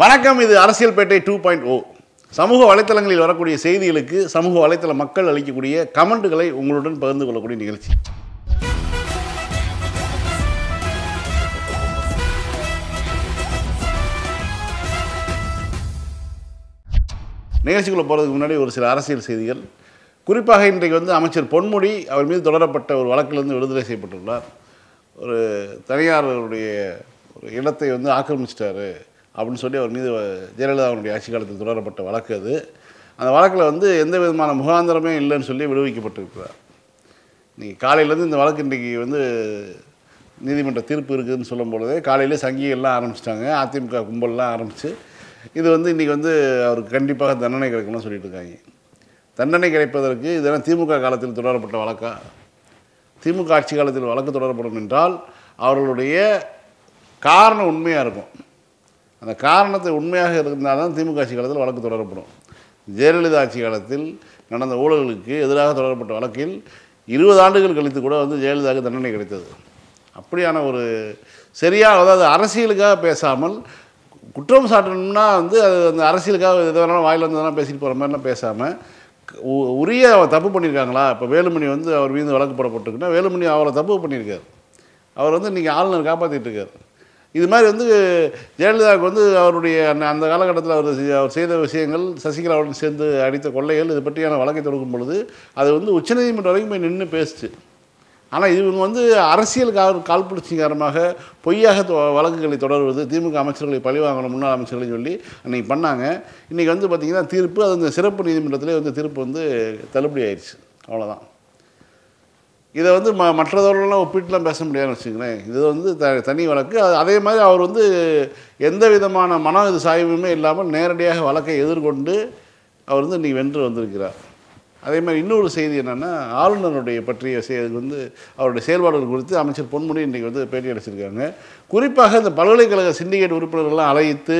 வணக்கம் இது அரசியல்பேட்டை two point ஓ சமூக வலைத்தளங்களில் வரக்கூடிய செய்திகளுக்கு சமூக வலைத்தள மக்கள் அளிக்கக்கூடிய கமெண்ட்டுகளை உங்களுடன் பகிர்ந்து கொள்ளக்கூடிய நிகழ்ச்சி நிகழ்ச்சிக்குள்ள போகிறதுக்கு முன்னாடி ஒரு சில அரசியல் செய்திகள் குறிப்பாக இன்றைக்கு வந்து அமைச்சர் பொன்முடி அவர் மீது தொடரப்பட்ட ஒரு வழக்கிலிருந்து விடுதலை செய்யப்பட்டுள்ளார் ஒரு தனியாரருடைய ஒரு இடத்தை வந்து ஆக்கிரமிச்சிட்டாரு அப்படின்னு சொல்லி அவர் மீது ஜெயலலிதா அவனுடைய ஆட்சி காலத்தில் தொடரப்பட்ட வழக்கு அது அந்த வழக்கில் வந்து எந்த விதமான முகாந்திரமே இல்லைன்னு சொல்லி விடுவிக்கப்பட்டிருக்கிறார் நீங்கள் காலையிலேருந்து இந்த வழக்கு இன்றைக்கி வந்து நீதிமன்ற தீர்ப்பு இருக்குதுன்னு சொல்லும் பொழுதே காலையிலே சங்கிகள்லாம் ஆரம்பிச்சிட்டாங்க அதிமுக கும்பல்லாம் ஆரம்பித்து இது வந்து இன்றைக்கி வந்து அவருக்கு கண்டிப்பாக தண்டனை கிடைக்கணும்னு சொல்லிட்டு இருக்காங்க தண்டனை கிடைப்பதற்கு இதெல்லாம் திமுக காலத்தில் தொடரப்பட்ட வழக்கா திமுக ஆட்சி காலத்தில் வழக்கு தொடரப்படும் என்றால் அவர்களுடைய காரணம் உண்மையாக இருக்கும் அந்த காரணத்தை உண்மையாக இருந்தால் தான் திமுக ஆட்சி காலத்தில் வழக்கு தொடரப்படும் ஜெயலலிதா ஆட்சி காலத்தில் நடந்த ஊழல்களுக்கு எதிராக தொடரப்பட்ட வழக்கில் இருபது ஆண்டுகள் கழித்து கூட வந்து ஜெயலலிதாவுக்கு தண்டனை கிடைத்தது அப்படியான ஒரு சரியாக அதாவது அரசியலுக்காக பேசாமல் குற்றம் சாட்டணும்னா வந்து அது அந்த அரசியலுக்காக எது வேணாலும் வாயில் வந்ததெல்லாம் பேசிட்டு போகிற மாதிரிலாம் பேசாமல் உரிய அவர் தப்பு பண்ணியிருக்காங்களா இப்போ வேலுமணி வந்து அவர் மீது வழக்கு போடப்பட்டிருக்குன்னா வேலுமணி அவரை தப்பு பண்ணியிருக்கார் அவர் வந்து இன்றைக்கி ஆளுநர் காப்பாற்றிட்டு இருக்கார் இது மாதிரி வந்து ஜெயலலிதாவுக்கு வந்து அவருடைய அந்த அந்த காலகட்டத்தில் அவர் அவர் செய்த விஷயங்கள் சசிகலாவுடன் சேர்ந்து அடித்த கொள்ளைகள் இது பற்றியான வழக்கை தொடங்கும் பொழுது அது வந்து உச்சநீதிமன்றம் வரைக்கும் போய் நின்று பேசுச்சு ஆனால் இவங்க வந்து அரசியல் கால் கால்புடிச்சிகாரமாக பொய்யாக வழக்குகளை தொடர்வது திமுக அமைச்சர்களை பழிவாங்கணும் முன்னாள் அமைச்சர்களையும் சொல்லி அன்றைக்கி பண்ணாங்க இன்றைக்கி வந்து பார்த்திங்கன்னா தீர்ப்பு அது அந்த சிறப்பு நீதிமன்றத்திலே வந்து தீர்ப்பு வந்து தள்ளுபடி ஆயிடுச்சு அவ்வளோதான் இதை வந்து ம மற்றதோடலாம் ஒப்பிட்டுலாம் பேச முடியாதுன்னு வச்சுக்கோங்களேன் இது வந்து த தனி வழக்கு அதே மாதிரி அவர் வந்து எந்த விதமான மன இது சாய்வுமே இல்லாமல் நேரடியாக வழக்கை எதிர்கொண்டு அவர் வந்து இன்றைக்கி வென்று வந்திருக்கிறார் அதே மாதிரி இன்னொரு செய்தி என்னென்னா ஆளுநருடைய பற்றிய செய்தி வந்து அவருடைய செயல்பாடுகள் குறித்து அமைச்சர் பொன்முடி இன்றைக்கி வந்து பேட்டி அடிச்சிருக்காங்க குறிப்பாக இந்த பல்கலைக்கழக சிண்டிகேட் உறுப்பினர்கள்லாம் அழைத்து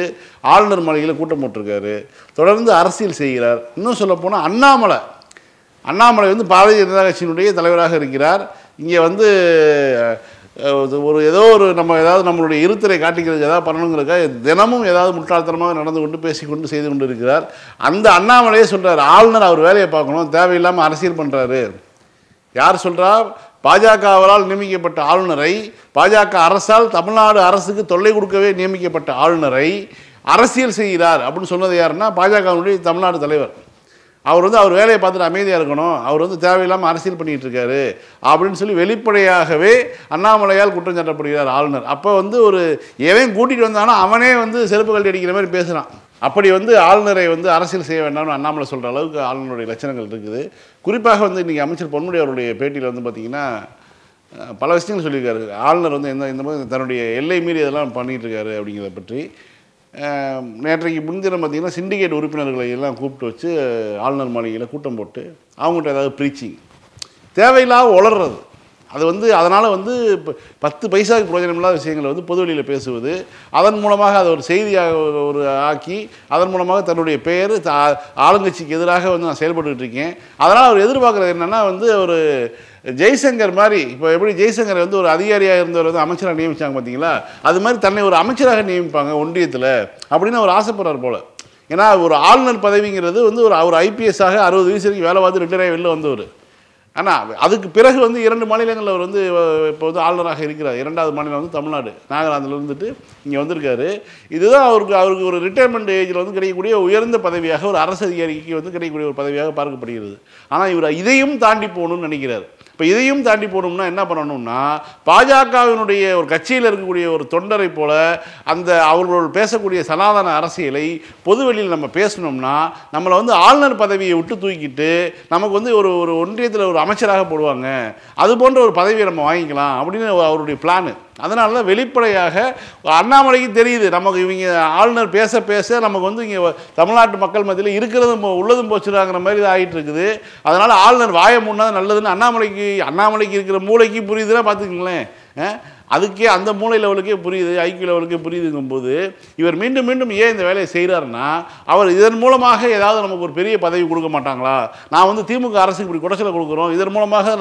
ஆளுநர் மாளிகையில் கூட்டம் போட்டிருக்காரு தொடர்ந்து அரசியல் செய்கிறார் இன்னும் சொல்லப்போனால் அண்ணாமலை அண்ணாமலை வந்து பாரதிய ஜனதா கட்சியினுடைய தலைவராக இருக்கிறார் இங்கே வந்து ஒரு ஏதோ ஒரு நம்ம ஏதாவது நம்மளுடைய இருத்தரை காட்டிக்கிறது ஏதாவது பண்ணணுங்கிறக்காக தினமும் ஏதாவது முட்டாள்தனமாக நடந்து கொண்டு பேசிக்கொண்டு செய்து கொண்டு இருக்கிறார் அந்த அண்ணாமலையே சொல்கிறார் ஆளுநர் அவர் வேலையை பார்க்கணும் தேவையில்லாமல் அரசியல் பண்ணுறாரு யார் சொல்கிறார் பாஜகவரால் நியமிக்கப்பட்ட ஆளுநரை பாஜக அரசால் தமிழ்நாடு அரசுக்கு தொல்லை கொடுக்கவே நியமிக்கப்பட்ட ஆளுநரை அரசியல் செய்கிறார் அப்படின்னு சொன்னது யாருன்னா பாஜகவினுடைய தமிழ்நாடு தலைவர் அவர் வந்து அவர் வேலையை பார்த்துட்டு அமைதியாக இருக்கணும் அவர் வந்து தேவையில்லாமல் அரசியல் பண்ணிகிட்டு இருக்காரு அப்படின்னு சொல்லி வெளிப்படையாகவே அண்ணாமலையால் குற்றம் சாட்டப்படுகிறார் ஆளுநர் அப்போ வந்து ஒரு எவன் கூட்டிகிட்டு வந்தானோ அவனே வந்து செருப்பு கல்வி அடிக்கிற மாதிரி பேசுகிறான் அப்படி வந்து ஆளுநரை வந்து அரசியல் செய்ய வேண்டாம்னு அண்ணாமலை சொல்கிற அளவுக்கு ஆளுநருடைய லட்சணங்கள் இருக்குது குறிப்பாக வந்து இன்றைக்கி அமைச்சர் பொன்முடி அவருடைய பேட்டியில் வந்து பார்த்திங்கன்னா பல விஷயங்கள் சொல்லியிருக்காரு ஆளுநர் வந்து எந்த இந்த மாதிரி தன்னுடைய எல்லை மீறி இதெல்லாம் பண்ணிகிட்டு இருக்காரு அப்படிங்கிறத பற்றி நேற்றைக்கு முன்தினம் பார்த்திங்கன்னா சிண்டிகேட் உறுப்பினர்களை எல்லாம் கூப்பிட்டு வச்சு ஆளுநர் மாளிகையில் கூட்டம் போட்டு அவங்கள்ட்ட ஏதாவது ப்ரீச்சிங் தேவையில்லாத உளர்றது அது வந்து அதனால் வந்து பத்து பைசாவுக்கு பிரயோஜனம் இல்லாத விஷயங்களை வந்து பொது வெளியில் பேசுவது அதன் மூலமாக அதை ஒரு செய்தியாக ஒரு ஆக்கி அதன் மூலமாக தன்னுடைய பெயர் ஆளுங்கட்சிக்கு எதிராக வந்து நான் செயல்பட்டுக்கிட்டு இருக்கேன் அதனால் அவர் எதிர்பார்க்குறது என்னென்னா வந்து ஒரு ஜெய்சங்கர் மாதிரி இப்போ எப்படி ஜெய்சங்கர் வந்து ஒரு அதிகாரியாக இருந்தவர் வந்து அமைச்சராக நியமித்தாங்க பார்த்தீங்களா அது மாதிரி தன்னை ஒரு அமைச்சராக நியமிப்பாங்க ஒன்றியத்தில் அப்படின்னு அவர் ஆசைப்படுறார் போல் ஏன்னா ஒரு ஆளுநர் பதவிங்கிறது வந்து ஒரு அவர் ஐபிஎஸ்ஸாக அறுபது வயசு வரைக்கும் வேலை பார்த்து ரிட்டையர் ஆகி வெளில வந்தவர் ஆனால் அதுக்கு பிறகு வந்து இரண்டு மாநிலங்களில் அவர் வந்து இப்போ வந்து ஆளுநராக இருக்கிறார் இரண்டாவது மாநிலம் வந்து தமிழ்நாடு நாகாலாந்தில் இருந்துட்டு இங்கே வந்திருக்காரு இதுதான் அவருக்கு அவருக்கு ஒரு ரிட்டையர்மெண்ட் ஏஜில் வந்து கிடைக்கக்கூடிய உயர்ந்த பதவியாக ஒரு அரசு அதிகாரிக்கு வந்து கிடைக்கக்கூடிய ஒரு பதவியாக பார்க்கப்படுகிறது ஆனால் இவர் இதையும் தாண்டி போகணும்னு நினைக்கிறார் இப்போ இதையும் தாண்டி போனோம்னா என்ன பண்ணணும்னா பாஜகவினுடைய ஒரு கட்சியில் இருக்கக்கூடிய ஒரு தொண்டரை போல அந்த அவர்களோடு பேசக்கூடிய சனாதன அரசியலை பொதுவெளியில் நம்ம பேசணும்னா நம்மளை வந்து ஆளுநர் பதவியை விட்டு தூக்கிட்டு நமக்கு வந்து ஒரு ஒரு ஒன்றியத்தில் ஒரு அமைச்சராக போடுவாங்க அது போன்ற ஒரு பதவியை நம்ம வாங்கிக்கலாம் அப்படின்னு அவருடைய பிளானு அதனால தான் வெளிப்படையாக அண்ணாமலைக்கு தெரியுது நமக்கு இவங்க ஆளுநர் பேச பேச நமக்கு வந்து இங்கே தமிழ்நாட்டு மக்கள் மத்தியில் இருக்கிறதும் உள்ளதும் போச்சுடாங்கிற மாதிரி இது ஆகிட்டு இருக்குது அதனால் ஆளுநர் வாயம் முன்னாது நல்லதுன்னு அண்ணாமலைக்கு அண்ணாமலைக்கு இருக்கிற மூளைக்கு புரியுதுன்னா பார்த்துக்குங்களேன் அதுக்கே அந்த மூளை லெவலுக்கே புரியுது ஐக்கிய லெவலுக்கே புரியுதுங்கும்போது இவர் மீண்டும் மீண்டும் ஏன் இந்த வேலையை செய்கிறாருன்னா அவர் இதன் மூலமாக ஏதாவது நமக்கு ஒரு பெரிய பதவி கொடுக்க மாட்டாங்களா நான் வந்து திமுக அரசுக்கு இப்படி குடைச்சலை கொடுக்குறோம் இதன் மூலமாக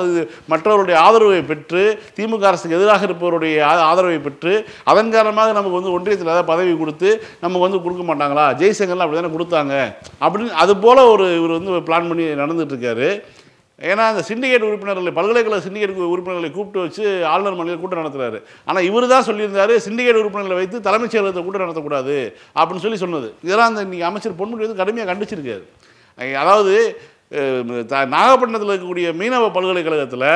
மற்றவருடைய ஆதரவை பெற்று திமுக அரசுக்கு எதிராக இருப்பவருடைய ஆதரவை பெற்று அதன் காரணமாக நமக்கு வந்து ஒன்றியத்தில் ஏதாவது பதவி கொடுத்து நமக்கு வந்து கொடுக்க மாட்டாங்களா ஜெய்சங்கர்லாம் அப்படி தானே கொடுத்தாங்க அப்படின்னு அது போல் ஒரு இவர் வந்து பிளான் பண்ணி நடந்துகிட்ருக்காரு ஏன்னா அந்த சிண்டிகேட் உறுப்பினர்களை பல்கலைக்கழக சிண்டிகேட் உறுப்பினர்களை கூப்பிட்டு வச்சு ஆளுநர் மாநில கூட்டம் நடத்துகிறாரு ஆனால் இவர் தான் சொல்லியிருந்தார் சிண்டிகேட் உறுப்பினர்களை வைத்து தலைமைச் செயலகத்தை கூட்டம் நடத்தக்கூடாது அப்படின்னு சொல்லி சொன்னது இதெல்லாம் அந்த இன்றைக்கி அமைச்சர் பொன்முடி வந்து கடுமையாக கண்டிச்சிருக்காரு அதாவது நாகப்பட்டினத்தில் இருக்கக்கூடிய மீனவ பல்கலைக்கழகத்தில்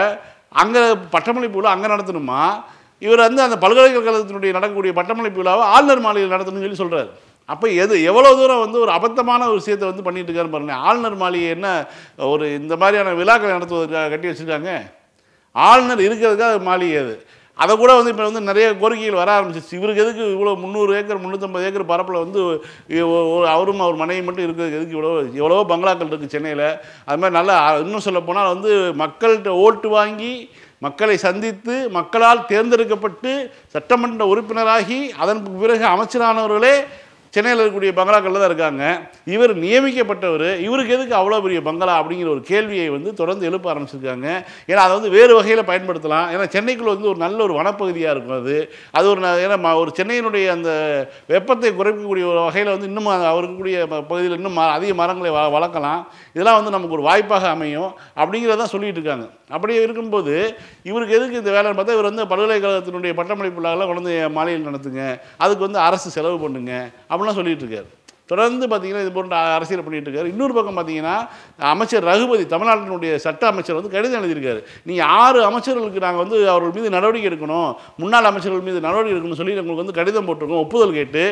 அங்கே பட்டமளிப்பு விழா அங்கே நடத்தணுமா இவர் வந்து அந்த பல்கலைக்கழகத்தினுடைய நடக்கக்கூடிய பட்டமளிப்பு விழாவை ஆளுநர் மாளிகையில் நடத்தணும்னு சொல்லி சொல்கிறாரு அப்போ எது எவ்வளோ தூரம் வந்து ஒரு அபத்தமான ஒரு விஷயத்தை வந்து பண்ணிட்டு இருக்காரு பாருங்க ஆளுநர் மாளிகை என்ன ஒரு இந்த மாதிரியான விழாக்களை நடத்துவதற்காக கட்டி வச்சுருக்காங்க ஆளுநர் இருக்கிறதுக்காக மாளிகை அது அதை கூட வந்து இப்போ வந்து நிறைய கோரிக்கைகள் வர ஆரம்பிச்சிச்சு இவருக்கு எதுக்கு இவ்வளோ முந்நூறு ஏக்கர் முந்நூற்றம்பது ஏக்கர் பரப்பில் வந்து அவரும் அவர் மனைவி மட்டும் இருக்கிறதுக்கு எதுக்கு இவ்வளோ எவ்வளவோ பங்களாக்கள் இருக்குது சென்னையில் அது மாதிரி நல்லா இன்னும் சொல்ல போனால் வந்து மக்கள்கிட்ட ஓட்டு வாங்கி மக்களை சந்தித்து மக்களால் தேர்ந்தெடுக்கப்பட்டு சட்டமன்ற உறுப்பினராகி அதன் பிறகு அமைச்சரானவர்களே சென்னையில் இருக்கக்கூடிய பங்களாக்களில் தான் இருக்காங்க இவர் நியமிக்கப்பட்டவர் இவருக்கு எதுக்கு அவ்வளோ பெரிய பங்களா அப்படிங்கிற ஒரு கேள்வியை வந்து தொடர்ந்து எழுப்ப ஆரம்பிச்சிருக்காங்க ஏன்னா அதை வந்து வேறு வகையில் பயன்படுத்தலாம் ஏன்னா சென்னைக்குள்ளே வந்து ஒரு நல்ல ஒரு வனப்பகுதியாக இருக்கும் அது அது ஒரு ஏன்னா ஒரு சென்னையினுடைய அந்த வெப்பத்தை குறைக்கக்கூடிய ஒரு வகையில் வந்து இன்னும் அவருக்குரிய பகுதியில் இன்னும் அதிக மரங்களை வளர்க்கலாம் இதெல்லாம் வந்து நமக்கு ஒரு வாய்ப்பாக அமையும் அப்படிங்கிறதான் சொல்லிகிட்டு இருக்காங்க அப்படியே இருக்கும்போது இவருக்கு எதுக்கு இந்த வேலைன்னு பார்த்தா இவர் வந்து பல்கலைக்கழகத்தினுடைய பட்டமளிப்பு விழாக்கெல்லாம் கொண்டு மாலையில் நடத்துங்க அதுக்கு வந்து அரசு செலவு பண்ணுங்க அப்படிலாம் சொல்லிட்டு இருக்காரு தொடர்ந்து பார்த்தீங்கன்னா இது போன்ற அரசியல் பண்ணிகிட்டு இருக்காரு இன்னொரு பக்கம் பார்த்தீங்கன்னா அமைச்சர் ரகுபதி தமிழ்நாட்டினுடைய சட்ட அமைச்சர் வந்து கடிதம் எழுதியிருக்காரு நீங்கள் ஆறு அமைச்சர்களுக்கு நாங்கள் வந்து அவர்கள் மீது நடவடிக்கை எடுக்கணும் முன்னாள் அமைச்சர்கள் மீது நடவடிக்கை எடுக்கணும்னு சொல்லி எங்களுக்கு வந்து கடிதம் போட்டிருக்கோம் ஒப்புதல் கேட்டு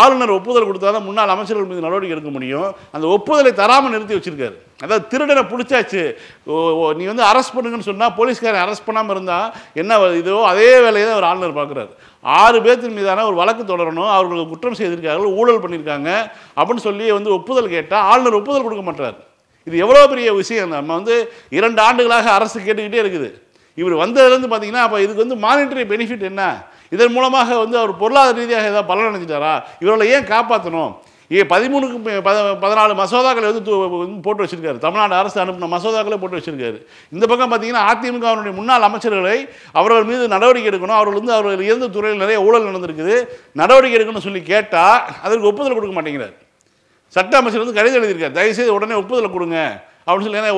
ஆளுநர் ஒப்புதல் கொடுத்தா தான் முன்னாள் அமைச்சர்கள் மீது நடவடிக்கை எடுக்க முடியும் அந்த ஒப்புதலை தராமல் நிறுத்தி வச்சிருக்காரு அதாவது திருடனை பிடிச்சாச்சு நீ வந்து அரெஸ்ட் பண்ணுங்கன்னு சொன்னால் போலீஸ்காரன் அரெஸ்ட் பண்ணாமல் இருந்தால் என்ன இதோ அதே வேலையை தான் ஒரு ஆளுநர் பார்க்குறாரு ஆறு பேர்த்தின் மீதான ஒரு வழக்கு தொடரணும் அவர்களுக்கு குற்றம் செய்திருக்கார்கள் ஊழல் பண்ணியிருக்காங்க அப்படின்னு சொல்லி வந்து ஒப்புதல் கேட்டால் ஆளுநர் ஒப்புதல் கொடுக்க மாட்டார் இது எவ்வளோ பெரிய விஷயம் நம்ம வந்து இரண்டு ஆண்டுகளாக அரசு கேட்டுக்கிட்டே இருக்குது இவர் வந்ததுலேருந்து பார்த்தீங்கன்னா அப்போ இதுக்கு வந்து மானிட்டரி பெனிஃபிட் என்ன இதன் மூலமாக வந்து அவர் பொருளாதார ரீதியாக ஏதாவது பலன் அடைஞ்சிட்டாரா இவர்களை ஏன் காப்பாற்றணும் ஏ பதிமூணுக்கு பத பதினாலு மசோதாக்களை வந்து போட்டு வச்சிருக்காரு தமிழ்நாடு அரசு அனுப்பின மசோதாக்களை போட்டு வச்சுருக்காரு இந்த பக்கம் பார்த்தீங்கன்னா அதிமுகவினுடைய முன்னாள் அமைச்சர்களை அவர்கள் மீது நடவடிக்கை எடுக்கணும் அவர்கள் வந்து அவர்கள் இருந்த துறையில் நிறைய ஊழல் நடந்திருக்குது நடவடிக்கை எடுக்கணும்னு சொல்லி கேட்டால் அதற்கு ஒப்புதல் கொடுக்க மாட்டேங்கிறார் சட்ட அமைச்சர் வந்து கடிதம் எழுதியிருக்கார் தயவுசெய்து உடனே ஒப்புதலை கொடுங்க அப்படின்னு சொல்லி ஏன்னா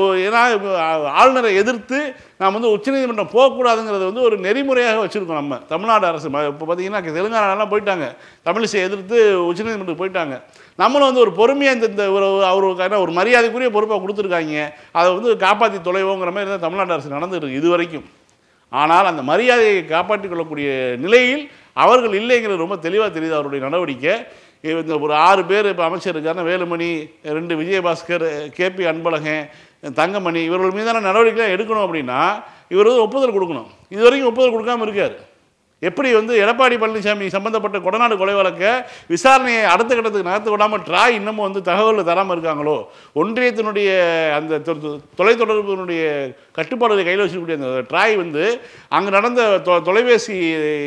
ஏன்னா ஆளுநரை எதிர்த்து நாம் வந்து உச்சநீதிமன்றம் போகக்கூடாதுங்கிறது வந்து ஒரு நெறிமுறையாக வச்சுருக்கோம் நம்ம தமிழ்நாடு அரசு இப்போ பார்த்திங்கன்னா தெலுங்கானாலாம் போயிட்டாங்க தமிழிசை எதிர்த்து உச்சநீதிமன்றத்துக்கு போயிட்டாங்க நம்மளும் வந்து ஒரு பொறுமையாக இந்த அவருக்கு ஒரு அவருக்கான ஒரு மரியாதைக்குரிய பொறுப்பாக கொடுத்துருக்காங்க அதை வந்து காப்பாற்றி தொலைவோங்கிற மாதிரி தான் தமிழ்நாடு அரசு நடந்துருக்கு இது வரைக்கும் ஆனால் அந்த மரியாதையை காப்பாற்றிக் கொள்ளக்கூடிய நிலையில் அவர்கள் இல்லைங்கிறது ரொம்ப தெளிவாக தெரியுது அவருடைய நடவடிக்கை இந்த ஒரு ஆறு பேர் இப்போ அமைச்சர் இருக்காங்க வேலுமணி ரெண்டு விஜயபாஸ்கர் கேபி அன்பழகன் தங்கமணி இவர்கள் மீதான நடவடிக்கைலாம் எடுக்கணும் அப்படின்னா இவர் ஒப்புதல் கொடுக்கணும் இது வரைக்கும் ஒப்புதல் கொடுக்காமல் இருக்கார் எப்படி வந்து எடப்பாடி பழனிசாமி சம்மந்தப்பட்ட கொடநாடு கொலை வழக்கை விசாரணையை அடுத்த கட்டத்துக்கு நகர்த்து விடாமல் ட்ராய் இன்னமும் வந்து தகவல் தராமல் இருக்காங்களோ ஒன்றியத்தினுடைய அந்த தொலைத்தொடர்புனுடைய கட்டுப்பாடுகளை கையில் வச்சுக்கூடிய அந்த ட்ராய் வந்து அங்கே நடந்த தொ தொலைபேசி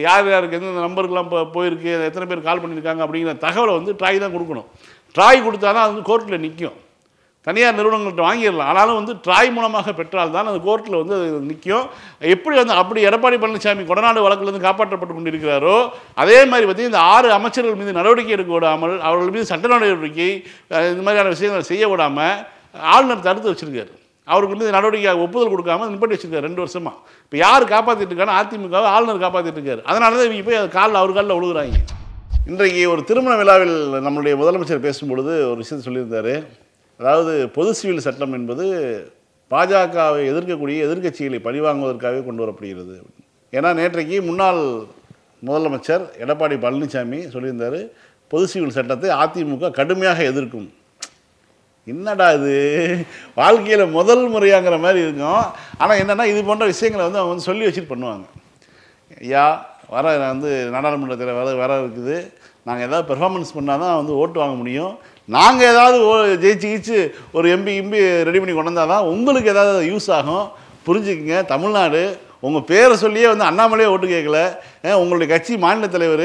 யார் யாருக்கு எந்தெந்த நம்பருக்கெலாம் போயிருக்கு எத்தனை பேர் கால் பண்ணியிருக்காங்க அப்படிங்கிற தகவலை வந்து ட்ராய் தான் கொடுக்கணும் ட்ராய் கொடுத்தா தான் அது வந்து கோர்ட்டில் நிற்கும் தனியார் நிறுவனங்கள்ட்ட வாங்கிடலாம் ஆனாலும் வந்து ட்ராய் மூலமாக பெற்றால் தான் அந்த கோர்ட்டில் வந்து அது நிற்கும் எப்படி வந்து அப்படி எடப்பாடி பழனிசாமி கொடநாடு வழக்கிலிருந்து காப்பாற்றப்பட்டு கொண்டிருக்கிறாரோ அதே மாதிரி பார்த்திங்கன்னா இந்த ஆறு அமைச்சர்கள் மீது நடவடிக்கை எடுக்க விடாமல் அவர்கள் மீது சட்ட நடவடிக்கை இந்த மாதிரியான விஷயங்களை செய்ய விடாமல் ஆளுநர் தடுத்து வச்சுருக்காரு அவருக்கு வந்து நடவடிக்கையாக ஒப்புதல் கொடுக்காம நிப்பாட்டி வச்சிருக்காரு ரெண்டு வருஷமாக இப்போ யார் காப்பாற்றிட்டு இருக்காங்க அதிமுகவை ஆளுநர் காப்பாற்றிட்டு இருக்காரு அதனால தான் இவங்க போய் அது காலில் அவர் காலில் விழுகிறாங்க இன்றைக்கு ஒரு திருமண விழாவில் நம்மளுடைய முதலமைச்சர் பேசும்பொழுது ஒரு விஷயத்தை சொல்லியிருந்தார் அதாவது பொது சிவில் சட்டம் என்பது பாஜகவை எதிர்க்கக்கூடிய எதிர்க்கட்சிகளை பழிவாங்குவதற்காகவே கொண்டு வரப்படுகிறது ஏன்னா நேற்றைக்கு முன்னாள் முதலமைச்சர் எடப்பாடி பழனிசாமி சொல்லியிருந்தார் பொது சிவில் சட்டத்தை அதிமுக கடுமையாக எதிர்க்கும் என்னடா இது வாழ்க்கையில் முதல் முறையாங்கிற மாதிரி இருக்கும் ஆனால் என்னென்னா இது போன்ற விஷயங்களை வந்து அவங்க வந்து சொல்லி வச்சுட்டு பண்ணுவாங்க ஐயா வர வந்து நாடாளுமன்றத்தில் வர வர இருக்குது நாங்கள் எதாவது பெர்ஃபார்மன்ஸ் பண்ணால் தான் வந்து ஓட்டு வாங்க முடியும் நாங்கள் ஏதாவது ஜெயிச்சு கீச்சு ஒரு எம்பி எம்பி ரெடி பண்ணி கொண்டு தான் உங்களுக்கு ஏதாவது யூஸ் ஆகும் புரிஞ்சுக்கங்க தமிழ்நாடு உங்கள் பேரை சொல்லியே வந்து அண்ணாமலையே ஓட்டு கேட்கல உங்களுடைய கட்சி மாநில தலைவர்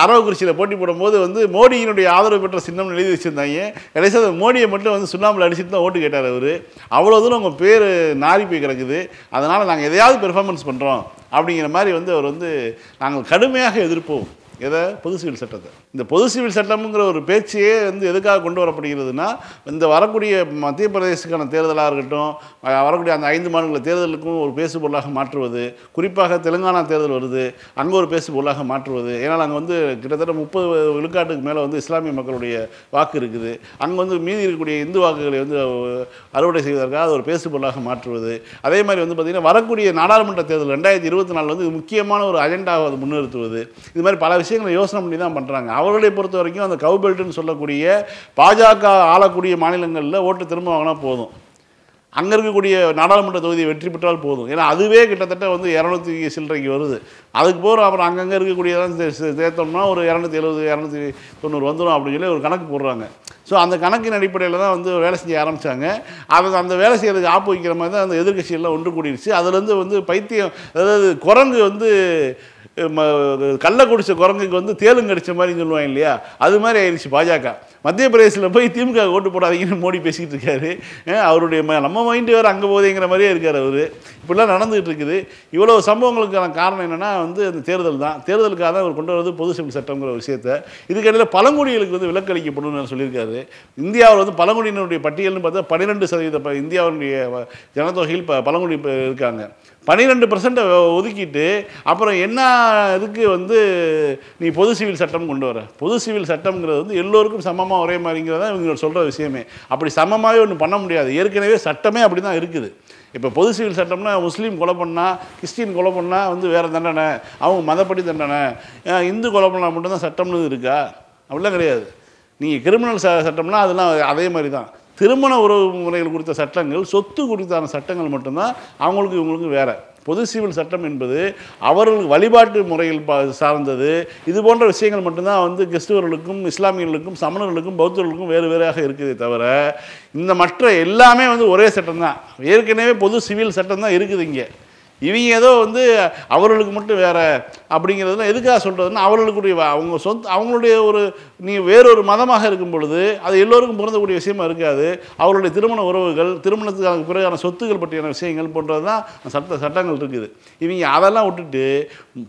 அரவக்குறிச்சியில் போட்டி போடும்போது வந்து மோடியினுடைய ஆதரவு பெற்ற சின்னம் எழுதி வச்சுருந்தாங்க கடைசியாக மோடியை மட்டும் வந்து சுண்ணாமலை அடிச்சுட்டு தான் ஓட்டு கேட்டார் அவர் அவ்வளோ தூரம் உங்கள் பேர் நாரி போய் கிடக்குது அதனால் நாங்கள் எதையாவது பெர்ஃபார்மன்ஸ் பண்ணுறோம் அப்படிங்கிற மாதிரி வந்து அவர் வந்து நாங்கள் கடுமையாக எதிர்ப்போம் எதை பொது சிவில் சட்டத்தை இந்த பொது சிவில் சட்டம்ங்கிற ஒரு பேச்சையே வந்து எதுக்காக கொண்டு வரப்படுகிறதுனா இந்த வரக்கூடிய மத்திய பிரதேசக்கான தேர்தலாக இருக்கட்டும் வரக்கூடிய அந்த ஐந்து மாநில தேர்தலுக்கும் ஒரு பேசுபொருளாக மாற்றுவது குறிப்பாக தெலுங்கானா தேர்தல் வருது அங்கே ஒரு பேசுபொருளாக மாற்றுவது ஏன்னால் அங்கே வந்து கிட்டத்தட்ட முப்பது விழுக்காட்டுக்கு மேலே வந்து இஸ்லாமிய மக்களுடைய வாக்கு இருக்குது அங்கே வந்து மீதி இருக்கக்கூடிய இந்து வாக்குகளை வந்து அறுவடை செய்வதற்காக அது ஒரு பொருளாக மாற்றுவது அதே மாதிரி வந்து பார்த்திங்கன்னா வரக்கூடிய நாடாளுமன்ற தேர்தல் ரெண்டாயிரத்தி இருபத்தி நாலில் வந்து முக்கியமான ஒரு அஜெண்டாவை அது முன்னிறுத்துவது இது மாதிரி பல விஷயம் விஷயங்களை யோசனை பண்ணி தான் பண்ணுறாங்க அவர்களை பொறுத்த வரைக்கும் அந்த கவுபெல்ட்டுன்னு சொல்லக்கூடிய பாஜக ஆளக்கூடிய மாநிலங்களில் ஓட்டு திரும்ப வாங்கினா போதும் அங்கே இருக்கக்கூடிய நாடாளுமன்ற தொகுதியை வெற்றி பெற்றால் போதும் ஏன்னா அதுவே கிட்டத்தட்ட வந்து இரநூத்தி சில்லறைக்கு வருது அதுக்கு போகிற அப்புறம் அங்கங்கே இருக்கக்கூடியதான் சேர்த்தோம்னா ஒரு இரநூத்தி எழுபது இரநூத்தி தொண்ணூறு வந்துடும் அப்படின்னு சொல்லி ஒரு கணக்கு போடுறாங்க ஸோ அந்த கணக்கின் அடிப்படையில் தான் வந்து வேலை செய்ய ஆரம்பித்தாங்க அது அந்த வேலை செய்கிறதுக்கு ஆப்பு வைக்கிற மாதிரி தான் அந்த எதிர்கட்சியெல்லாம் ஒன்று கூடிடுச்சு அதுலேருந்து வந்து பைத்தியம் அதாவது குரங்கு வந்து கள்ள குடிச்ச குரங்குக்கு வந்து தேலும் கடிச்ச மாதிரி சொல்லுவாங்க இல்லையா அது மாதிரி ஆயிடுச்சு பாஜக மத்திய பிரதேசில் போய் திமுக ஓட்டு போடாதீங்கன்னு மோடி பேசிக்கிட்டு இருக்காரு அவருடைய நம்ம மைண்டு வேறு அங்கே போதேங்கிற மாதிரியே இருக்கார் அவர் இப்படிலாம் நடந்துகிட்டு இருக்குது இவ்வளோ சம்பவங்களுக்கான காரணம் என்னென்னா வந்து அந்த தேர்தல் தான் தேர்தலுக்காக தான் அவர் கொண்டு வரது பொது சிவில் சட்டங்கிற விஷயத்தை இதுக்கடையில் பழங்குடிகளுக்கு வந்து விலக்களிக்கப்படும் சொல்லியிருக்காரு இந்தியாவில் வந்து பழங்குடியினருடைய பட்டியல்னு பார்த்தா பன்னிரெண்டு சதவீத இந்தியாவுடைய ஜனத்தொகையில் ப பழங்குடி இருக்காங்க பன்னிரெண்டு பர்சன்ட்டை ஒதுக்கிட்டு அப்புறம் என்ன இதுக்கு வந்து நீ பொது சிவில் சட்டம் கொண்டு வர பொது சிவில் சட்டம்ங்கிறது வந்து எல்லோருக்கும் சமமாக ஒரே மாதிரிங்கிறது தான் இவங்க சொல்கிற விஷயமே அப்படி சமமாகவே ஒன்று பண்ண முடியாது ஏற்கனவே சட்டமே அப்படி தான் இருக்குது இப்போ பொது சிவில் சட்டம்னா முஸ்லீம் கொலை பண்ணால் கிறிஸ்டின் கொலை பண்ணால் வந்து வேறு தண்டனை அவங்க மதப்படி தண்டனை இந்து கொலை பண்ணால் மட்டும்தான் சட்டம்னு இருக்கா அப்படிலாம் கிடையாது நீங்கள் கிரிமினல் சட்டம்னா அதெல்லாம் அதே மாதிரி தான் திருமண உறவு முறைகள் குறித்த சட்டங்கள் சொத்து குறித்தான சட்டங்கள் மட்டும்தான் அவங்களுக்கு இவங்களுக்கு வேறு பொது சிவில் சட்டம் என்பது அவர்களுக்கு வழிபாட்டு முறையில் சார்ந்தது இது போன்ற விஷயங்கள் மட்டும்தான் வந்து கிறிஸ்துவர்களுக்கும் இஸ்லாமியர்களுக்கும் சமணர்களுக்கும் பௌத்தர்களுக்கும் வேறு வேறாக இருக்குதே தவிர இந்த மற்ற எல்லாமே வந்து ஒரே சட்டம் தான் ஏற்கனவே பொது சிவில் சட்டம் தான் இருக்குது இங்கே இவங்க ஏதோ வந்து அவர்களுக்கு மட்டும் வேறு அப்படிங்கிறதுலாம் எதுக்காக சொல்கிறதுனா அவர்களுக்குரிய அவங்க சொந்த அவங்களுடைய ஒரு நீங்கள் வேறொரு மதமாக இருக்கும் பொழுது அது எல்லோருக்கும் பொருந்தக்கூடிய விஷயமா இருக்காது அவர்களுடைய திருமண உறவுகள் திருமணத்துக்கான பிறகான சொத்துக்கள் பற்றியான விஷயங்கள் போன்றது தான் சட்ட சட்டங்கள் இருக்குது இவங்க அதெல்லாம் விட்டுட்டு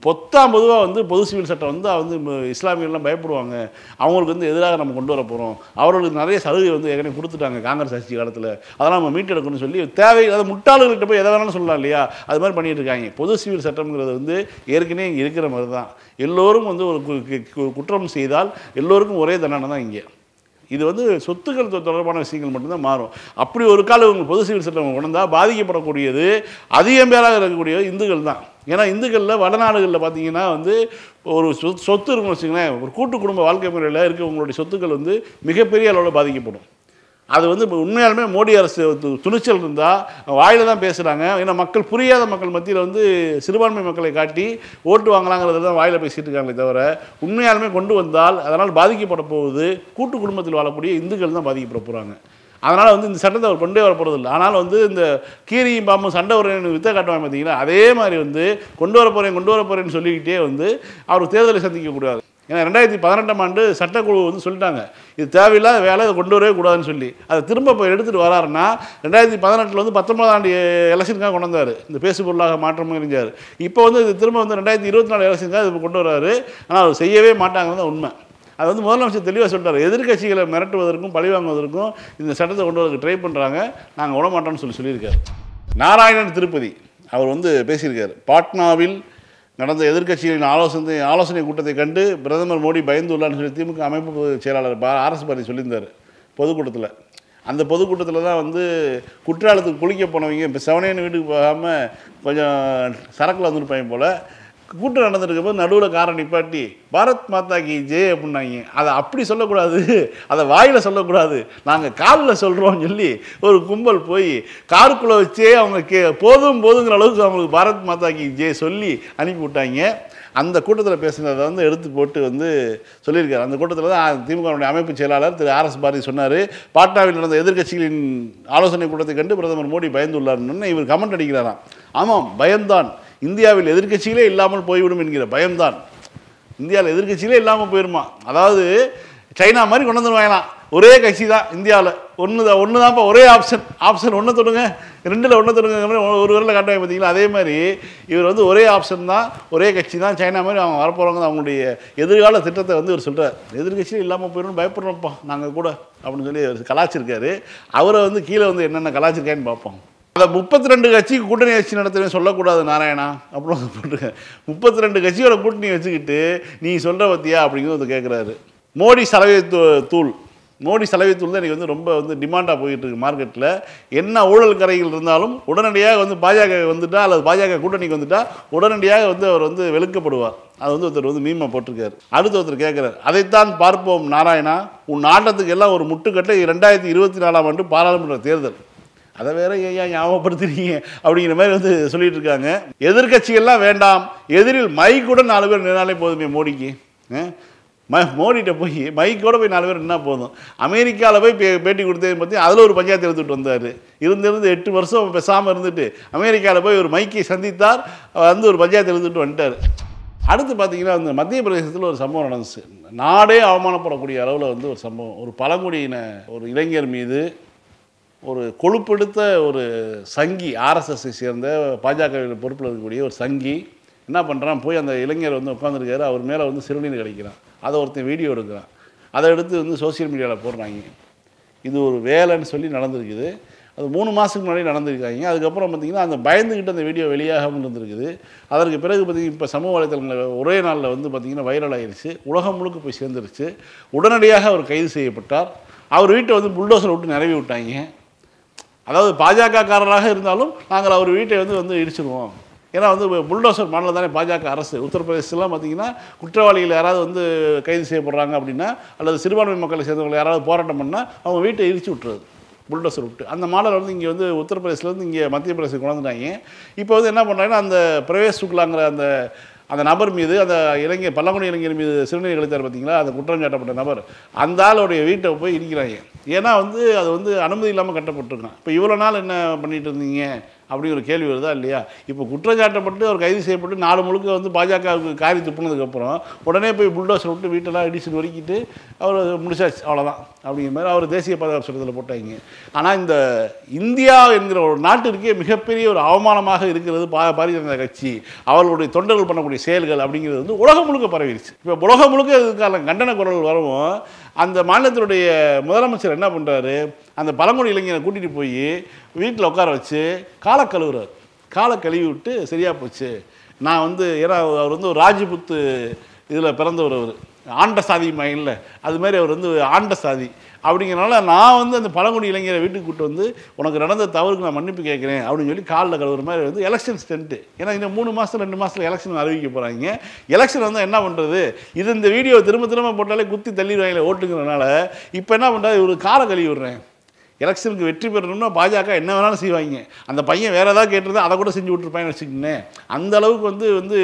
பொத்தாம் பொதுவாக வந்து பொது சிவில் சட்டம் வந்து வந்து இஸ்லாமியர்கள்லாம் பயப்படுவாங்க அவங்களுக்கு வந்து எதிராக நம்ம கொண்டு வர போகிறோம் அவர்களுக்கு நிறைய சலுகை வந்து ஏற்கனவே கொடுத்துட்டாங்க காங்கிரஸ் ஆட்சி காலத்தில் அதெல்லாம் நம்ம மீட்டெடுக்கணும்னு சொல்லி தேவை அதாவது முட்டாளர்கள்ட்ட போய் எதை வேணாலும் சொல்லலாம் இல்லையா அது மாதிரி பண்ணிகிட்டு இருக்காங்க பொது சிவில் சட்டம்ங்கிறது வந்து ஏற்கனவே இங்கே இருக்கிற மாதிரி தான் எல்லோரும் வந்து ஒரு குற்றம் செய்தால் எல்லோருக்கும் ஒரே தண்டனை தான் இங்கே இது வந்து சொத்துக்கள் தொடர்பான விஷயங்கள் மட்டும்தான் மாறும் அப்படி ஒரு கால இவங்க பொது சிவில் சட்டம் உணர்ந்தால் பாதிக்கப்படக்கூடியது அதிகம் பேராக இருக்கக்கூடிய இந்துக்கள் தான் ஏன்னா இந்துக்களில் வடநாடுகளில் பார்த்தீங்கன்னா வந்து ஒரு சொத்து இருக்கும்னு வச்சுங்களேன் ஒரு கூட்டு குடும்ப வாழ்க்கை முறையில் இருக்கவங்களுடைய சொத்துக்கள் வந்து மிகப்பெரிய அளவில் பாதிக்கப்படும் அது வந்து உண்மையாலுமே மோடி அரசு துணிச்சல் இருந்தால் வாயில் தான் பேசுகிறாங்க ஏன்னா மக்கள் புரியாத மக்கள் மத்தியில் வந்து சிறுபான்மை மக்களை காட்டி ஓட்டு வாங்கலாங்கிறது தான் வாயில் பேசிகிட்டு இருக்காங்களே தவிர உண்மையாலுமே கொண்டு வந்தால் அதனால் பாதிக்கப்பட போகுது கூட்டு குடும்பத்தில் வாழக்கூடிய இந்துக்கள் தான் பாதிக்கப்பட போகிறாங்க அதனால் வந்து இந்த சட்டத்தை அவர் கொண்டே வர போகிறது இல்லை ஆனால் வந்து இந்த கீரியும் பாம்பும் சண்டை வரேன்னு வித்த காட்டுவாங்க பார்த்தீங்கன்னா அதே மாதிரி வந்து கொண்டு வர போகிறேன் கொண்டு வர போகிறேன்னு சொல்லிக்கிட்டே வந்து அவர் தேர்தலை சந்திக்க கூடாது ஏன்னா ரெண்டாயிரத்தி பதினெட்டாம் ஆண்டு சட்டக்குழு வந்து சொல்லிட்டாங்க இது தேவையில்லாத வேலை அதை கொண்டு வரவே கூடாதுன்னு சொல்லி அதை திரும்ப இப்போ எடுத்துகிட்டு வராருன்னா ரெண்டாயிரத்தி பதினெட்டில் வந்து பத்தொன்பதாம் ஆண்டு எலெக்ஷனுக்காக கொண்டு வந்தார் இந்த பேசு பொருளாக மாற்றம் இருந்தார் இப்போ வந்து இது திரும்ப வந்து ரெண்டாயிரத்தி இருபத்தி நாலு எலெக்ஷனுக்காக இது கொண்டு வராரு ஆனால் அவர் செய்யவே மாட்டாங்கிறது உண்மை அது வந்து முதலமைச்சர் தெளிவாக சொல்கிறார் எதிர்கட்சிகளை மிரட்டுவதற்கும் பழி வாங்குவதற்கும் இந்த சட்டத்தை கொண்டு வரதுக்கு ட்ரை பண்ணுறாங்க நாங்கள் மாட்டோம்னு சொல்லி சொல்லியிருக்காரு நாராயணன் திருப்பதி அவர் வந்து பேசியிருக்கார் பாட்னாவில் நடந்த எதிர்க்கட்சிகளின் ஆலோசனை ஆலோசனை கூட்டத்தை கண்டு பிரதமர் மோடி பயந்துள்ளான்னு சொல்லி திமுக அமைப்பு செயலாளர் பா ஆர்எஸ் பாரதி சொல்லியிருந்தார் பொதுக்கூட்டத்தில் அந்த பொதுக்கூட்டத்தில் தான் வந்து குற்றாலத்துக்கு குளிக்க போனவங்க இப்போ செவனேன்னு வீட்டுக்கு போகாமல் கொஞ்சம் சரக்கில் வந்துருப்பாங்க போல் கூட்டம் போது நடுவில் காரை நிப்பாட்டி பாரத் மாதா கி ஜே அப்படின்னாங்க அதை அப்படி சொல்லக்கூடாது அதை வாயில் சொல்லக்கூடாது நாங்கள் காலில் சொல்கிறோம்னு சொல்லி ஒரு கும்பல் போய் காருக்குள்ளே வச்சே அவங்க கே போதும் போதுங்கிற அளவுக்கு அவங்களுக்கு பாரத் மாதா கி ஜே சொல்லி அனுப்பி விட்டாங்க அந்த கூட்டத்தில் பேசினதை வந்து எடுத்து போட்டு வந்து சொல்லியிருக்காரு அந்த கூட்டத்தில் தான் திமுக அமைப்பு செயலாளர் திரு ஆர் எஸ் பாரதி சொன்னார் பாட்னாவில் நடந்த எதிர்கட்சிகளின் ஆலோசனை கூட்டத்தை கண்டு பிரதமர் மோடி பயந்துள்ளார்னு இவர் கமெண்ட் அடிக்கிறாராம் ஆமாம் பயந்தான் இந்தியாவில் எதிர்கட்சியிலே இல்லாமல் போய்விடும் என்கிற பயம்தான் இந்தியாவில் எதிர்கட்சியிலே இல்லாமல் போயிடுமா அதாவது சைனா மாதிரி கொண்டு வந்துடுவாங்களாம் ஒரே கட்சி தான் இந்தியாவில் ஒன்று தான் ஒன்று தான்ப்பா ஒரே ஆப்ஷன் ஆப்ஷன் ஒன்று தொடுங்க ரெண்டில் ஒன்று தொடுங்க ஒரு விரலில் காட்டுவாங்க பார்த்தீங்களா அதே மாதிரி இவர் வந்து ஒரே ஆப்ஷன் தான் ஒரே கட்சி தான் சைனா மாதிரி அவங்க வரப்போகிறவங்க அவங்களுடைய எதிர்கால திட்டத்தை வந்து இவர் சொல்கிறார் எதிர்கட்சியில் இல்லாமல் போயிடும் பயப்படுறோம்ப்பா நாங்கள் கூட அப்படின்னு சொல்லி கலாச்சிருக்காரு அவரை வந்து கீழே வந்து என்னென்ன கலாச்சிருக்கான்னு பார்ப்போம் அந்த முப்பத்தி ரெண்டு கட்சிக்கு கூட்டணி கட்சி நடத்துறேன் சொல்லக்கூடாது நாராயணா அப்புறம் பண்ணுறேன் முப்பத்தி ரெண்டு கட்சியோட கூட்டணி வச்சுக்கிட்டு நீ சொல்கிற பற்றியா அப்படிங்கிறது கேட்குறாரு மோடி சலவை தூள் மோடி சலவை தூள் தான் இன்றைக்கி வந்து ரொம்ப வந்து டிமாண்டாக போயிட்டு இருக்கு மார்க்கெட்டில் என்ன ஊழல் கரைகள் இருந்தாலும் உடனடியாக வந்து பாஜக வந்துட்டா அல்லது பாஜக கூட்டணிக்கு வந்துட்டா உடனடியாக வந்து அவர் வந்து வெளுக்கப்படுவார் அது வந்து ஒருத்தர் வந்து மீமை போட்டிருக்காரு அடுத்து ஒருத்தர் கேட்குறாரு அதைத்தான் பார்ப்போம் நாராயணா உன் ஆட்டத்துக்கு எல்லாம் ஒரு முட்டுக்கட்டை ரெண்டாயிரத்தி இருபத்தி நாலாம் ஆண்டு பாராளுமன்ற தேர்தல் அதை வேற ஏன் ஞாபகப்படுத்துறீங்க அப்படிங்கிற மாதிரி வந்து சொல்லிட்டு இருக்காங்க எதிர்கட்சிகள்லாம் வேண்டாம் எதிரில் மைக்கூட நாலு பேர் நின்னாலே போதுமே மோடிக்கு ம மோடிகிட்ட போய் மைக்கோட போய் நாலு பேர் என்ன போதும் அமெரிக்காவில் போய் பே பேட்டி கொடுத்தது பற்றி அதில் ஒரு பஞ்சாயத்து எடுத்துகிட்டு வந்தார் இருந்திருந்து எட்டு வருஷம் பேசாமல் இருந்துட்டு அமெரிக்காவில் போய் ஒரு மைக்கை சந்தித்தார் வந்து ஒரு பஞ்சாயத்து எழுதிட்டு வந்துட்டார் அடுத்து பார்த்திங்கன்னா அந்த மத்திய பிரதேசத்தில் ஒரு சம்பவம் நடந்துச்சு நாடே அவமானப்படக்கூடிய அளவில் வந்து ஒரு சம்பவம் ஒரு பழங்குடியின ஒரு இளைஞர் மீது ஒரு கொழுப்பெடுத்த ஒரு சங்கி ஆர்எஸ்எஸ்ஸை சேர்ந்த பாஜக பொறுப்பில் இருக்கக்கூடிய ஒரு சங்கி என்ன பண்ணுறான் போய் அந்த இளைஞர் வந்து உட்காந்துருக்காரு அவர் மேலே வந்து சிறுநீர் கிடைக்கிறான் அதை ஒருத்தன் வீடியோ எடுக்கிறான் அதை எடுத்து வந்து சோசியல் மீடியாவில் போடுறாங்க இது ஒரு வேலைன்னு சொல்லி நடந்திருக்குது அது மூணு மாதத்துக்கு முன்னாடி நடந்திருக்காங்க அதுக்கப்புறம் பார்த்திங்கன்னா அந்த பயந்துக்கிட்டு அந்த வீடியோ வெளியாகாமல் இருந்திருக்குது அதற்கு பிறகு பார்த்திங்கன்னா இப்போ சமூக வலைத்தளங்களில் ஒரே நாளில் வந்து பார்த்திங்கன்னா வைரல் ஆயிடுச்சு உலகம் முழுக்க போய் சேர்ந்துருச்சு உடனடியாக அவர் கைது செய்யப்பட்டார் அவர் வீட்டை வந்து புல்டோசர் விட்டு நிரவி விட்டாங்க அதாவது பாஜகக்காரராக இருந்தாலும் நாங்கள் அவர் வீட்டை வந்து வந்து இடிச்சிருவோம் ஏன்னா வந்து புல்டோசர் மாநிலம் தானே பாஜக அரசு உத்தரப்பிரதேசத்துலாம் பார்த்திங்கன்னா குற்றவாளிகள் யாராவது வந்து கைது செய்யப்படுறாங்க அப்படின்னா அல்லது சிறுபான்மை மக்களை சேர்ந்தவங்களை யாராவது போராட்டம் பண்ணால் அவங்க வீட்டை இடிச்சு விட்டுறது புல்டோசர் விட்டு அந்த மாடல் வந்து இங்கே வந்து உத்தரப்பிரதேசிலேருந்து இங்கே மத்திய பிரதேசத்துக்கு கொண்டாந்துட்டாங்க இப்போ வந்து என்ன பண்ணுறாங்கன்னா அந்த பிரவேஷ் சுக்லாங்கிற அந்த அந்த நபர் மீது அந்த இளைஞர் பல்லங்குடி இளைஞர் மீது சிறுநீர் கழித்தார் பார்த்தீங்களா அந்த குற்றம் சாட்டப்பட்ட நபர் அந்த ஆளுடைய வீட்டை போய் இடிக்கிறாங்க ஏன்னா வந்து அது வந்து அனுமதி இல்லாமல் கட்டப்பட்டிருக்கான் இப்போ இவ்வளோ நாள் என்ன பண்ணிகிட்டு இருந்தீங்க அப்படி ஒரு கேள்வி வருதா இல்லையா இப்போ குற்றச்சாட்டப்பட்டு அவர் கைது செய்யப்பட்டு நாலு முழுக்க வந்து பாஜகவுக்கு காரி துப்புனதுக்கப்புறம் உடனே போய் புல்டோசர் விட்டு வீட்டெல்லாம் இடிச்சுட்டு வரைக்கிட்டு அவர் முடிச்சாச்சு அவ்வளோதான் அப்படிங்கிற மாதிரி அவர் தேசிய பாதுகாப்பு சட்டத்தில் போட்டாங்க ஆனால் இந்த இந்தியா என்கிற ஒரு நாட்டிற்கே மிகப்பெரிய ஒரு அவமானமாக இருக்கிறது பா பாரதிய ஜனதா கட்சி அவர்களுடைய தொண்டர்கள் பண்ணக்கூடிய செயல்கள் அப்படிங்கிறது வந்து உலகம் முழுக்க பரவிடுச்சு இப்போ உலகம் முழுக்க இதுக்கான கண்டன குரல் வரவும் அந்த மாநிலத்தினுடைய முதலமைச்சர் என்ன பண்ணுறாரு அந்த பழங்குடி இளைஞரை கூட்டிகிட்டு போய் வீட்டில் உட்கார வச்சு காலை கழுவுறார் காலை கழுவி விட்டு சரியாக போச்சு நான் வந்து ஏன்னா அவர் வந்து ஒரு ராஜபுத்து இதில் பிறந்தவர் அவர் ஆண்ட சாதி மகனில் அது மாதிரி அவர் வந்து ஆண்ட சாதி அப்படிங்கிறனால நான் வந்து அந்த பழங்குடி இளைஞரை வீட்டுக்கு கூட்டு வந்து உனக்கு நடந்த தவறுக்கு நான் மன்னிப்பு கேட்குறேன் அப்படின்னு சொல்லி காலில் கழுவுற மாதிரி வந்து எலெக்ஷன் ஸ்டென்ட்டு ஏன்னா இந்த மூணு மாதம் ரெண்டு மாதத்தில் எலெக்ஷன் அறிவிக்க போகிறாங்க எலெக்ஷன் வந்து என்ன பண்ணுறது இது இந்த வீடியோ திரும்ப திரும்ப போட்டாலே குத்தி தள்ளிடுவாங்களே ஓட்டுங்கிறனால இப்போ என்ன பண்ணுறது ஒரு காலை கழுவி விடுறேன் எலெக்ஷனுக்கு வெற்றி பெறணும்னா பாஜக என்ன வேணாலும் செய்வாங்க அந்த பையன் வேறு ஏதாவது கேட்டிருந்தா அதை கூட செஞ்சு விட்ருப்பாங்கன்னு வச்சுக்கோங்களேன் அந்த அளவுக்கு வந்து வந்து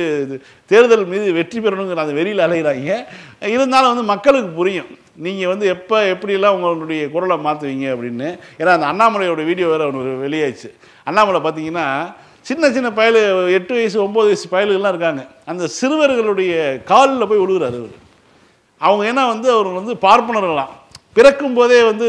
தேர்தல் மீது வெற்றி பெறணுங்கிற அந்த வெளியில் அலைகிறாங்க இருந்தாலும் வந்து மக்களுக்கு புரியும் நீங்கள் வந்து எப்போ எப்படிலாம் உங்களுடைய குரலை மாற்றுவீங்க அப்படின்னு ஏன்னா அந்த அண்ணாமலையோட வீடியோ வேறு ஒன்று வெளியாயிடுச்சு அண்ணாமலை பார்த்தீங்கன்னா சின்ன சின்ன பயலு எட்டு வயசு ஒம்பது வயசு பயலுகள்லாம் இருக்காங்க அந்த சிறுவர்களுடைய காலில் போய் விழுகிறார் அவர் அவங்க ஏன்னா வந்து அவர் வந்து பார்ப்பனர்களாம் பிறக்கும் போதே வந்து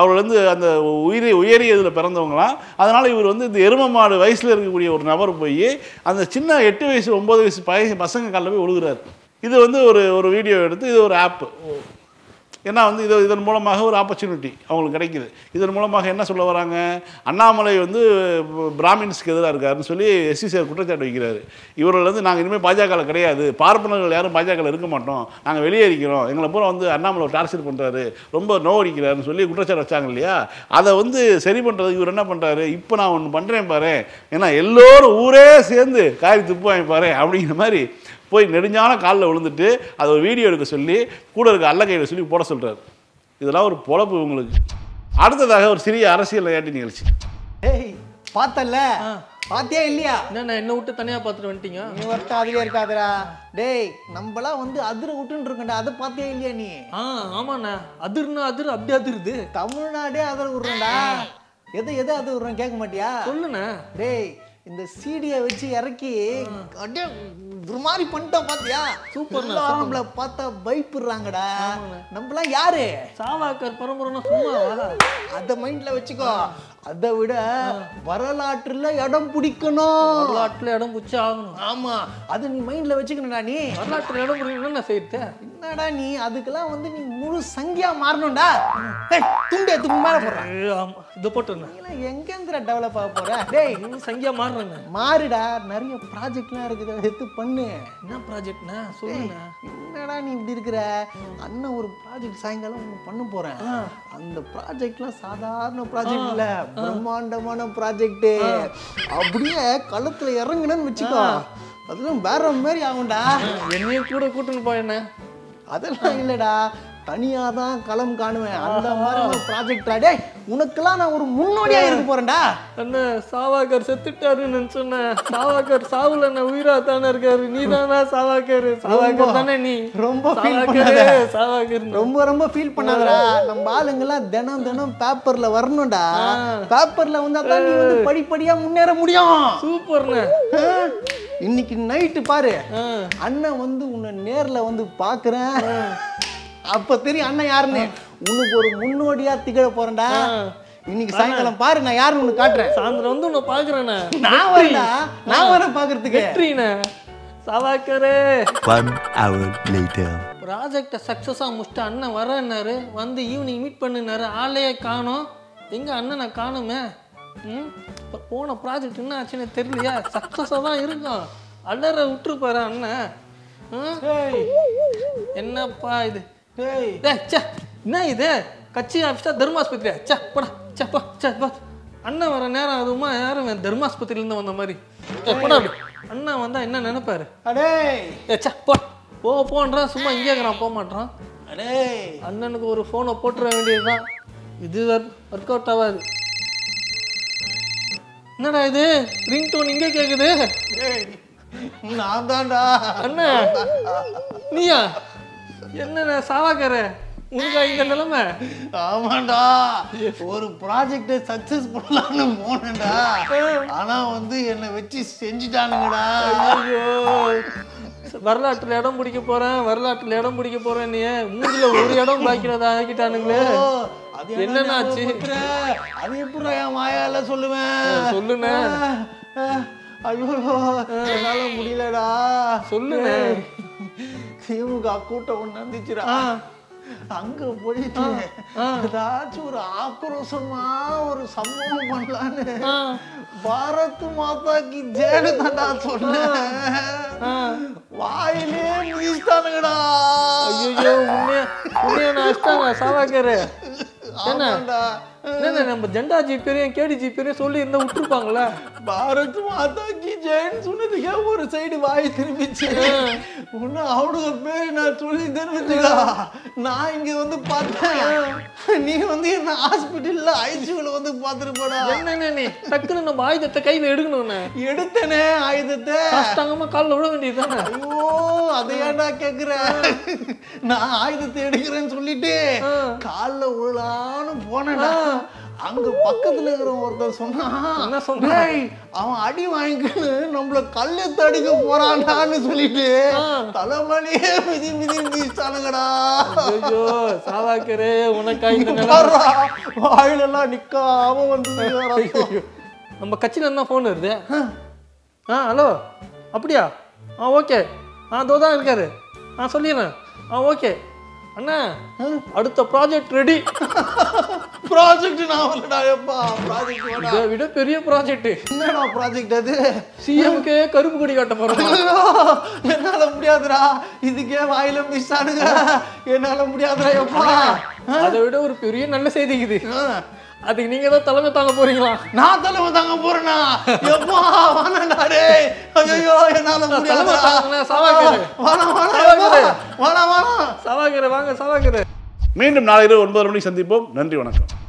அவர் வந்து அந்த உயிரி உயரிய இதில் பிறந்தவங்களாம் அதனால் இவர் வந்து இந்த எரும மாடு வயசில் இருக்கக்கூடிய ஒரு நபர் போய் அந்த சின்ன எட்டு வயசு ஒம்பது வயசு பய பசங்க காலில் போய் விழுகிறார் இது வந்து ஒரு ஒரு வீடியோ எடுத்து இது ஒரு ஆப்பு ஏன்னா வந்து இது இதன் மூலமாக ஒரு ஆப்பர்ச்சுனிட்டி அவங்களுக்கு கிடைக்கிது இதன் மூலமாக என்ன சொல்ல வராங்க அண்ணாமலை வந்து பிராமின்ஸ்க்கு எதிராக இருக்காருன்னு சொல்லி எஸ்சி சார் குற்றச்சாட்டு வைக்கிறாரு இவர்கள் வந்து நாங்கள் இனிமேல் பாஜகவில் கிடையாது பார்ப்பனர்கள் யாரும் பாஜகவில் இருக்க மாட்டோம் நாங்கள் வெளியேறிக்கிறோம் எங்களை பூரா வந்து அண்ணாமலை டார்ச்சர் பண்ணுறாரு ரொம்ப நோவடிக்கிறாருன்னு சொல்லி குற்றச்சாட்டு வச்சாங்க இல்லையா அதை வந்து சரி பண்ணுறது இவர் என்ன பண்ணுறாரு இப்போ நான் ஒன்று பண்ணுறேன் பாரு ஏன்னா எல்லோரும் ஊரே சேர்ந்து காரி துப்புவாங்க பாரு அப்படிங்கிற மாதிரி போய் நெடுஞ்சான காலில் விழுந்துட்டு அது ஒரு வீடியோ எடுக்க சொல்லி கூட இருக்க அல்ல கையில் சொல்லி போட சொல்கிறாரு இதெல்லாம் ஒரு பொழப்பு உங்களுக்கு அடுத்ததாக ஒரு சிறிய அரசியல் விளையாட்டு நிகழ்ச்சி பார்த்தல பாத்தியா இல்லையா என்ன என்ன விட்டு தனியா பாத்துட்டு வந்துட்டீங்க நீ வரட்ட அதுவே இருக்காதடா டேய் நம்மளா வந்து அதிர விட்டுன்னு இருக்கண்டா அதை பாத்தியா இல்லையா நீ ஆ ஆமாண்ணா அதிர்னா அதிர் அப்படி அதிருது தமிழ்நாடே அதிர விடுறேன்டா எதை எதை அது விடுறேன் கேட்க மாட்டியா சொல்லுண்ணா டேய் இந்த சீடியை வச்சு இறக்கி அப்படியே ஒரு மாதிரி பண்ணிட்டோம் பாத்தியா சூப்பர் நம்மள பார்த்தா பயப்படுறாங்கடா நம்மளாம் யாரு சாவாக்கர் பரம்பரை சும்மா அத மைண்ட்ல வச்சுக்கோ அதை விட வரலாற்றுல இடம் பிடிக்கணும் வரலாற்றுல இடம் பிடிச்சி ஆகணும் ஆமா அது நீ மைண்ட்ல வச்சுக்கணும்டா நீ வரலாற்றுல இடம் பிடிக்கணும் நான் என்னடா நீ அதுக்கெல்லாம் வந்து நீ முழு சங்கியா மாறணும்டா துண்டு எத்துக்கு மேல போற இதை போட்டுருந்தேன் எங்கேந்திர டெவலப் ஆக போற டேய் இன்னும் சங்கியா மாறணும் மாறுடா நிறைய ப்ராஜெக்ட்லாம் இருக்குது எடுத்து பண்ணு என்ன ப்ராஜெக்ட்னா சொல்லுண்ணா என்னடா நீ இப்படி இருக்கிற அண்ணன் ஒரு ப்ராஜெக்ட் சாயங்காலம் பண்ண போறேன் அந்த ப்ராஜெக்ட்லாம் சாதாரண ப்ராஜெக்ட் இல்லை பிரம்மாண்டமான ப்ராஜெக்ட் அப்படியே களத்துல இறங்குனேன்னு வச்சுக்கோ அதெல்லாம் வேற மாதிரி ஆகும்டா என்னையும் கூட கூட்டுன்னு போய் என்ன அதெல்லாம் இல்லடா தனியாக தான் களம் காணுவேன் அந்த மாதிரி ஒரு ப்ராஜெக்ட் டே உனக்கெல்லாம் நான் ஒரு முன்னோடியாக இருக்க போகிறேன்டா அண்ணன் சாவாக்கர் செத்துட்டாருன்னு சொன்னேன் சாவாக்கர் சாவுல நான் உயிராக தானே இருக்காரு நீ தானா சாவாக்கர் சாவாக்கர் தானே நீ ரொம்ப சாவாக்கர் ரொம்ப ரொம்ப ஃபீல் பண்ணாதடா நம்ம ஆளுங்கெல்லாம் தினம் தினம் பேப்பரில் வரணும்டா பேப்பரில் வந்தால் தான் நீ வந்து படிப்படியாக முன்னேற முடியும் சூப்பர்ண்ணே இன்னைக்கு நைட்டு பாரு அண்ணன் வந்து உன்னை நேரில் வந்து பார்க்குறேன் அப்ப தெரியும் அண்ணன் யாருன்னு உனக்கு ஒரு முன்னோடியா திகழ போறேன்டா இன்னைக்கு சாயங்காலம் பாரு நான் யாருன்னு உனக்கு காட்டுறேன் சாயந்தரம் வந்து உன்னை பாக்குறேன் நான் வரேன்டா நான் வரேன் பாக்குறதுக்கு வெற்றினே சவாக்கரே ஒன் ஹவர் லேட்டர் ப்ராஜெக்டை சக்ஸஸாக முடிச்சுட்டு அண்ணன் வரேன்னாரு வந்து ஈவினிங் மீட் பண்ணினாரு ஆளையே காணும் எங்கள் அண்ணனை காணுமே ம் போன ப்ராஜெக்ட் என்ன ஆச்சுன்னு தெரியலையா சக்ஸஸாக தான் இருக்கும் அலற விட்டுருப்பாரு அண்ணன் என்னப்பா இது என்ன இது கட்சி ஆஃபீஸா தர்மாஸ்பத்திரியா சே போடா சே போ சே போ அண்ணன் வர நேரம் அதுவுமா யாரும் தர்மாஸ்பத்திரிலேருந்து வந்த மாதிரி போடா அண்ணா வந்தா என்ன நினைப்பாரு அடே ஏச்சா போ போ போன்றான் சும்மா இங்கே இருக்கிறான் போக மாட்டான் அடே அண்ணனுக்கு ஒரு ஃபோனை போட்டுற வேண்டியதுதான் இது ஒர்க் அவுட் ஆகாது என்னடா இது ரிங் டோன் இங்கே கேட்குது நான் தான்டா அண்ணா நீயா என்னண்ணா சாவாக்கார உனக்கா இங்க நிலைமை ஆமாண்டா ஒரு ப்ராஜெக்டை சக்சஸ் பண்ணலாம்னு போனேன்டா ஆனா வந்து என்னை வச்சு செஞ்சுட்டானுங்கடா வரலாற்றுல இடம் பிடிக்க போறேன் வரலாற்றுல இடம் பிடிக்க போறேன் நீ மூஞ்சில ஒரு இடம் பாக்கிறதா ஆக்கிட்டானுங்களே என்னன்னாச்சு அது எப்படி என் மாயால சொல்லுவேன் சொல்லுண்ணே ஐயோ என்னால முடியலடா சொல்லுண்ணே திமுக கூட்டம் ஒண்ணு வந்துச்சுரா அங்க போயிட்டு ஏதாச்சும் ஒரு ஆக்ரோஷமா ஒரு சம்பவம் பண்ணலான்னு பாரத் மாதாக்கு ஜேடு தண்டா சொன்ன வாயிலே முடிச்சுட்டானுங்கடா ஐயோ உண்மையா உண்மையா நான் அஷ்டாங்க சாவாக்கரு ஆமாண்டா என்ன நம்ம ஜெண்டா ஜி பேரையும் கேடிஜி பேரையும் சொல்லி இருந்தா விட்டுருப்பாங்களே பாரத் மாதா கி ஜெயன் சொன்னதுக்கே ஒரு சைடு வாய் திரும்பிச்சு ஒன்னும் அவனுக்கு பேர் நான் சொல்லி தெரிஞ்சுக்கா நான் இங்க வந்து பார்த்தேன் நீ வந்து என்ன ஹாஸ்பிட்டல்ல ஐசியூல வந்து பார்த்துருப்படா என்னங்க நீ டக்குன்னு நம்ம ஆயுதத்தை கையில எடுக்கணும்னு எடுத்தேனே ஆயுதத்தை கஷ்டங்கமா காலில் விட வேண்டியதுதானே ஐயோ அதை ஏன்டா கேக்குற நான் ஆயுதத்தை எடுக்கிறேன்னு சொல்லிட்டு கால்ல விழலான்னு போனேடா அங்க பக்கத்துல இருக்கிற ஒருத்தன் சொன்னா என்ன அவன் அடி வாங்கிக்கின்னு நம்மள கல்லு தடுக்க போறான்டான்னு சொல்லிட்டு தலைமணியே மிதி மிதி மிதிச்சானுங்கடா சாவாக்கரே உனக்கா வாயிலெல்லாம் நிக்காம வந்து நம்ம கட்சியில என்ன ஃபோன் வருது ஆ ஹலோ அப்படியா ஆ ஓகே ஆ தோதான் இருக்காரு ஆ சொல்லிடுறேன் ஆ ஓகே அண்ணா அடுத்த ப்ராஜெக்ட் ரெடி ப்ராஜெக்ட் நாவலடா எப்பா ப்ராஜெக்ட் இதை விட பெரிய ப்ராஜெக்ட் என்னடா ப்ராஜெக்ட் அது சிஎம்கே கருப்பு கொடி காட்ட போறோம் என்னால முடியாதுடா இதுக்கே வாயில மிஸ் ஆனுங்க என்னால முடியாதுடா எப்பா அதை விட ஒரு பெரிய நல்ல செய்தி இது அதுக்கு நீங்க தான் தலைமை தாங்க போறீங்களா நான் தலைமை தாங்க போறேனா எப்பா வாணடா டேய் மீண்டும் நாளைக்கு ஒன்பது மணிக்கு சந்திப்போம் நன்றி வணக்கம்